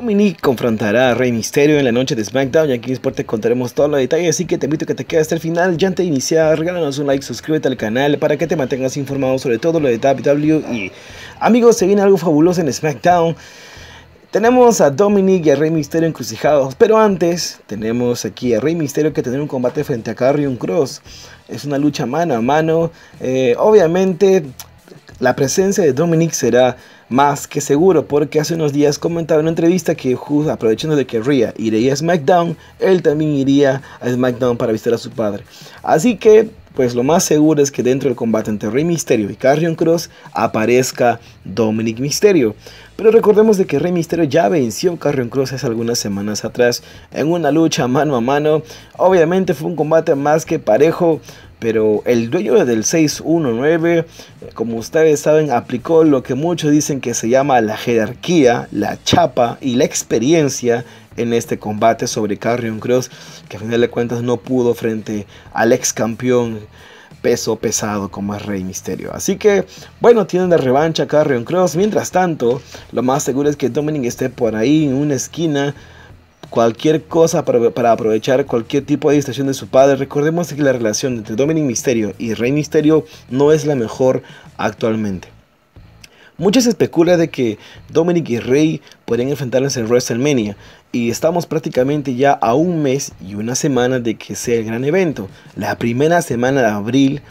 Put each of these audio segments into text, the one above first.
Dominic confrontará a Rey Misterio en la noche de SmackDown y aquí en Sport te contaremos todos los detalles, así que te invito a que te quedes hasta el final. Ya antes de iniciar, regálanos un like, suscríbete al canal para que te mantengas informado sobre todo lo de WWE. Y amigos, se viene algo fabuloso en SmackDown. Tenemos a Dominic y a Rey Misterio encrucijados, pero antes tenemos aquí a Rey Misterio que tendrá un combate frente a Carrion Cross. Es una lucha mano a mano. Eh, obviamente, la presencia de Dominic será más que seguro, porque hace unos días comentaba en una entrevista que, aprovechando de que Rhea iría a SmackDown, él también iría a SmackDown para visitar a su padre. Así que, pues lo más seguro es que dentro del combate entre Rey Mysterio y Carrion Cross aparezca Dominic Mysterio. Pero recordemos de que Rey Mysterio ya venció a Carrion Cross hace algunas semanas atrás en una lucha mano a mano. Obviamente fue un combate más que parejo, pero el dueño del 619, como ustedes saben, aplicó lo que muchos dicen que se llama la jerarquía, la chapa y la experiencia en este combate sobre Carrion Cross, que a final de cuentas no pudo frente al ex campeón peso pesado como es Rey Misterio. Así que, bueno, tienen la revancha Carrion Cross. Mientras tanto, lo más seguro es que Dominic esté por ahí en una esquina cualquier cosa para, aprovechar cualquier tipo de distracción de su padre. Recordemos que la relación entre Dominic Misterio y Rey Misterio no es la mejor actualmente. Muchos especulan de que Dominic y Rey podrían enfrentarse en WrestleMania y estamos prácticamente ya a un mes y una semana de que sea el gran evento. La primera semana de abril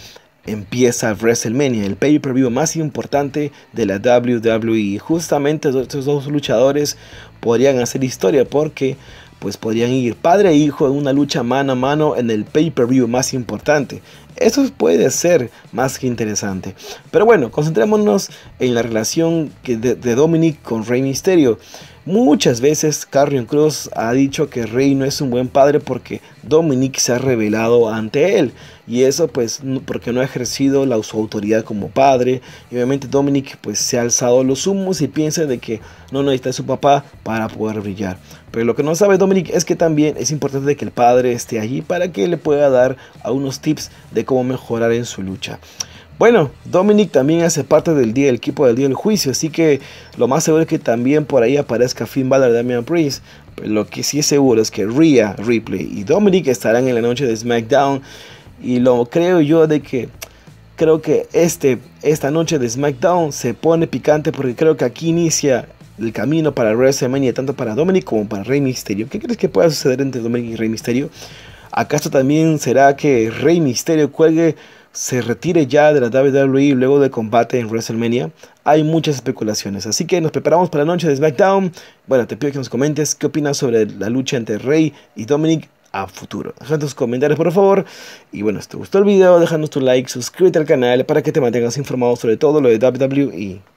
empieza WrestleMania, el pay-per-view más importante de la WWE. Justamente estos dos luchadores podrían hacer historia porque pues podrían ir padre e hijo en una lucha mano a mano en el pay-per-view más importante. Eso puede ser más que interesante. Pero bueno, concentrémonos en la relación de, Dominic con Rey Misterio. Muchas veces Carrion Cruz ha dicho que Rey no es un buen padre porque Dominic se ha revelado ante él. Y eso pues porque no ha ejercido la, su autoridad como padre. Y obviamente Dominic pues se ha alzado los humos y piensa de que no necesita su papá para poder brillar. Pero lo que no sabe Dominic es que también es importante que el padre esté allí para que le pueda dar algunos tips de cómo mejorar en su lucha. Bueno, Dominic también hace parte del día del equipo del día del juicio, así que lo más seguro es que también por ahí aparezca Finn Balor Damian Priest. Pero lo que sí es seguro es que Rhea, Ripley y Dominic estarán en la noche de SmackDown. Y lo creo yo de que creo que este, esta noche de SmackDown se pone picante porque creo que aquí inicia el camino para WrestleMania, tanto para Dominic como para Rey Mysterio. ¿Qué crees que pueda suceder entre Dominic y Rey Mysterio? ¿Acaso también será que Rey Misterio cuelgue, se retire ya de la WWE luego del combate en WrestleMania? Hay muchas especulaciones, así que nos preparamos para la noche de SmackDown. Bueno, te pido que nos comentes qué opinas sobre la lucha entre Rey y Dominic a futuro. Deja tus comentarios por favor. Y bueno, si te gustó el video, déjanos tu like, suscríbete al canal para que te mantengas informado sobre todo lo de WWE.